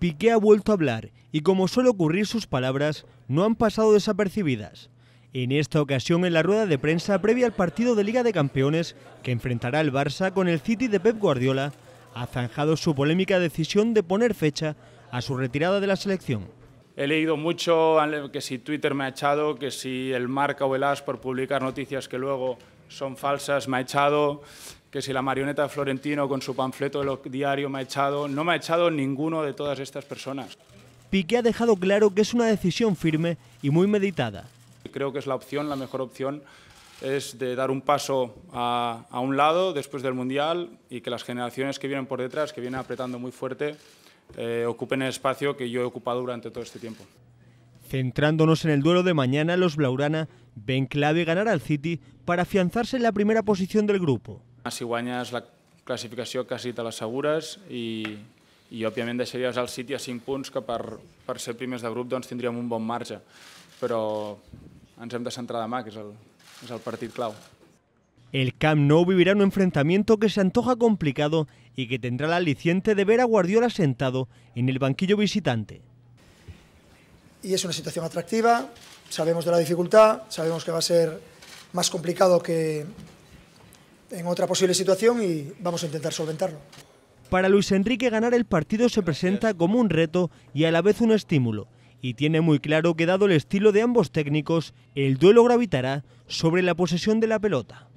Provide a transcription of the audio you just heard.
Piqué ha vuelto a hablar y como suele ocurrir sus palabras no han pasado desapercibidas. En esta ocasión en la rueda de prensa previa al partido de Liga de Campeones que enfrentará el Barça con el City de Pep Guardiola, ha zanjado su polémica decisión de poner fecha a su retirada de la selección. He leído mucho que si Twitter me ha echado, que si el Marca o el As por publicar noticias que luego son falsas me ha echado, que si la marioneta de Florentino con su panfleto de lo me ha echado, no me ha echado ninguno de todas estas personas. Piqué ha dejado claro que es una decisión firme y muy meditada. Creo que es la opción, la mejor opción, es de dar un paso a, un lado después del Mundial y que las generaciones que vienen por detrás, que vienen apretando muy fuerte, eh, ocupen el espacio que yo he ocupado durante todo este tiempo. Centrándonos en el duelo de mañana, los Blaurana ven clave ganar al City para afianzarse en la primera posición del grupo si guanyes la clasificación casi te las i, y obviamente serías el City a 5 puntos que para ser primers de grupo tendríamos un buen marcha Pero ens hem de centrar demà, que es el, partido el clau. El Camp Nou vivirá un enfrentamiento que se antoja complicado y que tendrá la aliciente de ver a Guardiola sentado en el banquillo visitante. Y es una situación atractiva, sabemos de la dificultad, sabemos que va a ser más complicado que, en otra posible situación y vamos a intentar solventarlo. Para Luis Enrique ganar el partido se presenta como un reto y a la vez un estímulo, y tiene muy claro que dado el estilo de ambos técnicos, el duelo gravitará sobre la posesión de la pelota.